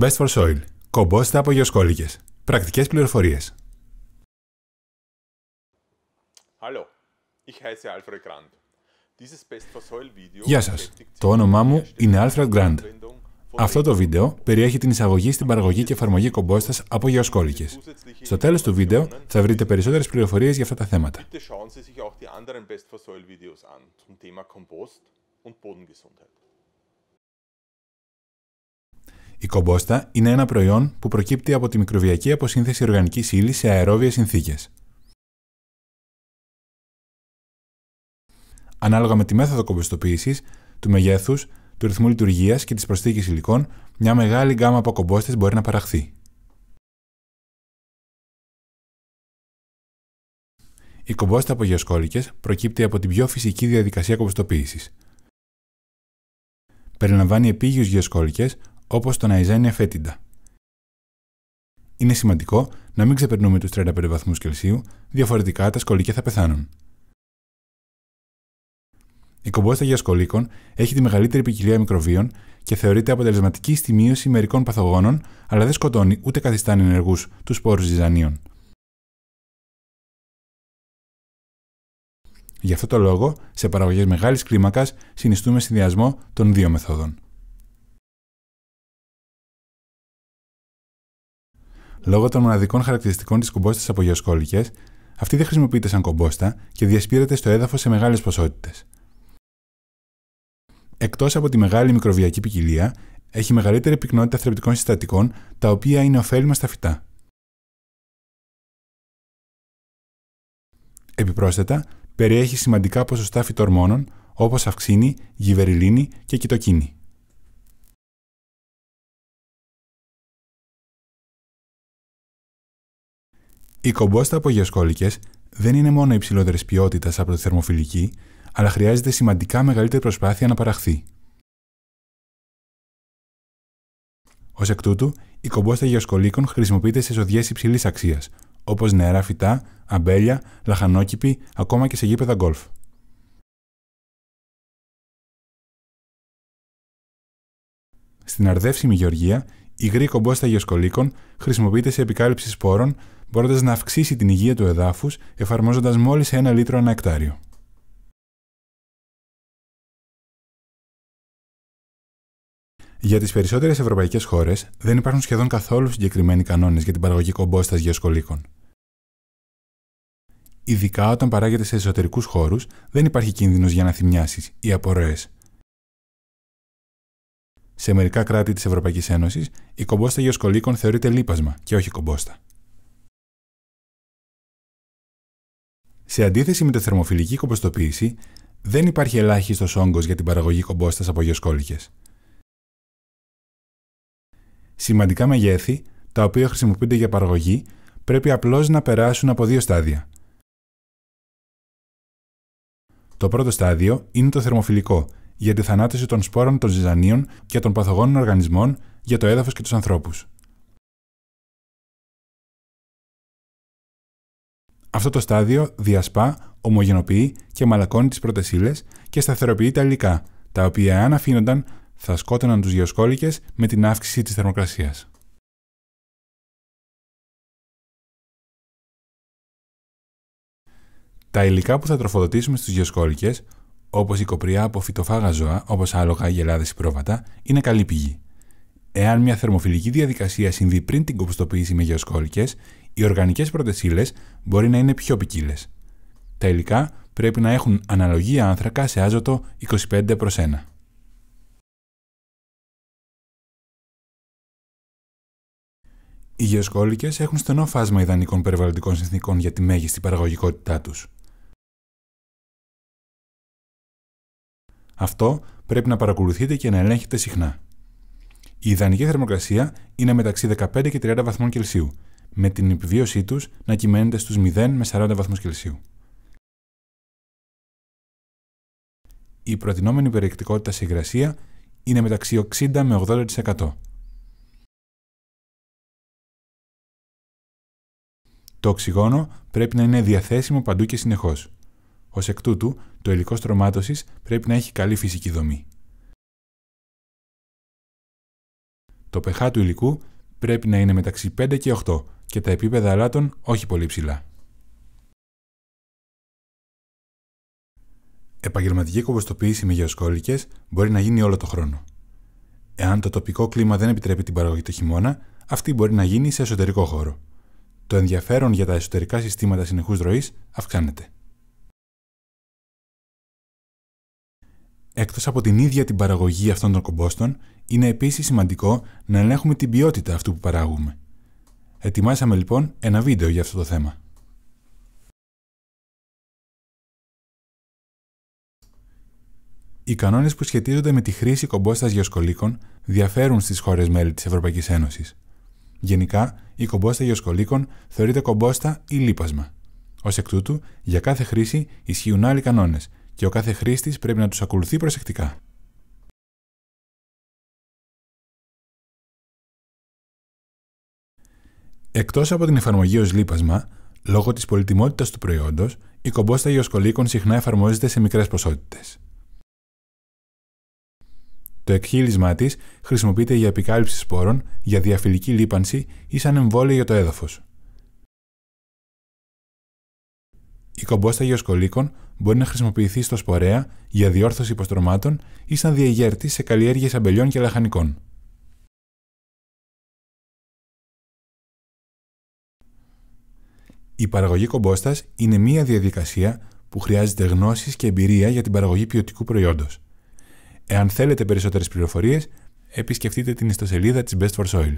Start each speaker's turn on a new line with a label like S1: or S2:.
S1: Best for Soil. Κομπόστα από γεωσκόλικες. Πρακτικές
S2: πληροφορίες. Hallo, ich heiße Alfred Γεια σας. Το όνομά μου είναι Alfred Grand. Αυτό το βίντεο περιέχει την εισαγωγή στην παραγωγή και εφαρμογή κομπόστας από γεωσκόλικες. Στο τέλος του βίντεο θα βρείτε περισσότερες πληροφορίες για αυτά τα θέματα. Bitte schauen Sie sich auch die anderen Best for Soil Videos an zum Thema Kompost und Bodengesundheit. Η κομπόστα είναι ένα προϊόν που προκύπτει από τη μικροβιακή αποσύνθεση οργανικής ύλης σε αερόβιε συνθήκες. Ανάλογα με τη μέθοδο κομποστοποίησης, του μεγέθους, του ρυθμού λειτουργίας και της προσθήκης υλικών, μια μεγάλη γκάμα από κομπόστε μπορεί να παραχθεί.
S1: Η κομπόστα από γεωσκόλικες προκύπτει
S2: από την πιο φυσική διαδικασία κομποστοποίησης. Περιλαμβάνει επίγειους γεωσκόλικες όπως το να Φέτιντα. Είναι σημαντικό να μην ξεπερνούμε τους 35 βαθμούς Κελσίου, διαφορετικά τα σκολίκια θα πεθάνουν. Η κομπόστα για σκολίκων έχει τη μεγαλύτερη ποικιλία μικροβίων και θεωρείται αποτελεσματική στη μείωση μερικών παθογόνων, αλλά δεν σκοτώνει ούτε καθιστά ενεργούς τους σπόρους
S1: ζυζανίων. Γι' αυτό το λόγο, σε παραγωγές μεγάλης κλίμακας συνιστούμε συνδυασμό των δύο μεθόδων. Λόγω των μοναδικών
S2: χαρακτηριστικών της κομπόστας από γεωσκόλικες, αυτή δεν χρησιμοποιείται σαν κομπόστα και διασπείρεται στο έδαφος σε μεγάλες ποσότητες. Εκτός από τη μεγάλη μικροβιακή ποικιλία, έχει μεγαλύτερη πυκνότητα θρεπτικών συστατικών, τα οποία είναι ωφέλιμα στα φυτά.
S1: Επιπρόσθετα, περιέχει σημαντικά ποσοστά φυτορμόνων όπως αυξίνη, γιβεριλίνη και κοιτοκίνη.
S2: Η κομπόστα από γεωσκόλικες δεν είναι μόνο υψηλότερης ποιότητας από τη θερμοφιλική, αλλά χρειάζεται σημαντικά μεγαλύτερη προσπάθεια να παραχθεί. Ως εκ τούτου, η κομπόστα γεωσκολίκων χρησιμοποιείται σε ζωδιέ υψηλής αξίας, όπως νερά φυτά, αμπέλια, λαχανόκηποι, ακόμα και σε γήπεδα γκολφ. Στην αρδεύσιμη γεωργία, η γρή κομπόστα γεωσκολίκων χρησιμοποιείται σε επικάλυψη σπόρων, μπορώντας να αυξήσει την υγεία του εδάφους εφαρμόζοντας μόλις ένα λίτρο ανά εκτάριο. Για τις περισσότερες ευρωπαϊκές χώρες δεν υπάρχουν σχεδόν καθόλου συγκεκριμένοι κανόνες για την παραγωγή κομπόστα γεωσκολίκων. Ειδικά όταν παράγεται σε εσωτερικούς χώρους, δεν υπάρχει κίνδυνος για να θυμιάσει ή απορρέ. Σε μερικά κράτη της Ευρωπαϊκής Ένωσης, η κομπόστα γεωσκολίκων θεωρείται λίπασμα και όχι κομπόστα. Σε αντίθεση με τη θερμοφιλική κομποστοποίηση, δεν υπάρχει ελάχιστος όγκος για την παραγωγή κομπόστα από γεωσκόλικες. Σημαντικά μεγέθη, τα οποία χρησιμοποιούνται για παραγωγή, πρέπει απλώς να περάσουν από δύο στάδια. Το πρώτο στάδιο είναι το θερμοφιλικό, για τη θανάτωση των σπόρων των ζυζανίων και των παθογόνων οργανισμών για το έδαφος και τους ανθρώπους. Αυτό το στάδιο διασπά, ομογενοποιεί και μαλακώνει τις πρώτες ύλες και σταθεροποιεί τα υλικά, τα οποία, αν αφήνονταν, θα σκότωναν τους γεωσκόλικες με την αύξηση της θερμοκρασίας. Τα υλικά που θα τροφοδοτήσουμε στους γεωσκόλικες, όπως η κοπριά από φυτοφάγα ζώα, όπως άλογα, γελάδες ή πρόβατα, είναι καλή πηγή. Εάν μια θερμοφιλική διαδικασία συμβεί πριν την κοπιστοποίηση με γεωσκόλικες, οι οργανικές πρωτεσίλες μπορεί να είναι πιο ποικίλες. Τα υλικά πρέπει να έχουν αναλογία άνθρακα σε άζωτο 25 προ 1.
S1: Οι γεωσκόλικες έχουν στενό
S2: φάσμα ιδανικών περιβαλλοντικών συνθήκων για τη μέγιστη παραγωγικότητά τους. Αυτό πρέπει να παρακολουθείτε και να ελέγχετε συχνά. Η ιδανική θερμοκρασία είναι μεταξύ 15 και 30 βαθμών Κελσίου, με την επιβίωσή τους να κυμαίνεται στους 0 με 40 βαθμούς Κελσίου. Η προτινόμενη περιεκτικότητα σε υγρασία είναι μεταξύ 60
S1: με 80%.
S2: Το οξυγόνο πρέπει να είναι διαθέσιμο παντού και συνεχώς. Ως εκ τούτου, το υλικό στρωμάτωσης πρέπει να έχει καλή φυσική δομή. Το pH του υλικού πρέπει να είναι μεταξύ 5 και 8 και τα επίπεδα αλάτων όχι πολύ ψηλά. Επαγγελματική κομποστοποίηση με γεωσκόλικες μπορεί να γίνει όλο το χρόνο. Εάν το τοπικό κλίμα δεν επιτρέπει την παραγωγή το χειμώνα, αυτή μπορεί να γίνει σε εσωτερικό χώρο. Το ενδιαφέρον για τα εσωτερικά συστήματα συνεχούς ροής αυξάνεται. Εκτός από την ίδια την παραγωγή αυτών των κομπόστων, είναι επίσης σημαντικό να ελέγχουμε την ποιότητα αυτού που παράγουμε. Ετοιμάσαμε λοιπόν ένα βίντεο για αυτό το θέμα. Οι κανόνες που σχετίζονται με τη χρήση κομπόστας γεωσκολίκων διαφέρουν στις χώρες μέλη της Ευρωπαϊκής Ένωσης. Γενικά, η κομπόστα γεωσκολίκων θεωρείται κομπόστα ή λίπασμα. Ως εκ τούτου, για κάθε χρήση ισχύουν άλλοι κανόνες και ο κάθε χρήστης πρέπει να τους ακολουθεί προσεκτικά.
S1: Εκτός από την
S2: εφαρμογή ως λίπασμα, λόγω της πολυτιμότητας του προϊόντος, η κομπόστα γεωσκολίκων συχνά εφαρμόζεται σε μικρές ποσότητες. Το εκχύλισμά της χρησιμοποιείται για επικάλυψη σπόρων, για διαφυλική λίπανση ή σαν εμβόλιο για το έδαφος. Η κομπόστα γεωσκολίκων μπορεί να χρησιμοποιηθεί στο σπορέα για διόρθωση υποστρωμάτων ή σαν διαγέρτη σε καλλιέργειες αμπελιών και λαχανικών. Η παραγωγή κομπόστας είναι μία διαδικασία που χρειάζεται γνώσεις και λαχανικων η παραγωγη κομποστα ειναι μια διαδικασια που χρειαζεται γνωσει και εμπειρια για την παραγωγή ποιοτικού προϊόντος. Εάν θέλετε περισσότερες πληροφορίες, επισκεφτείτε την ιστοσελίδα της Best for Soil.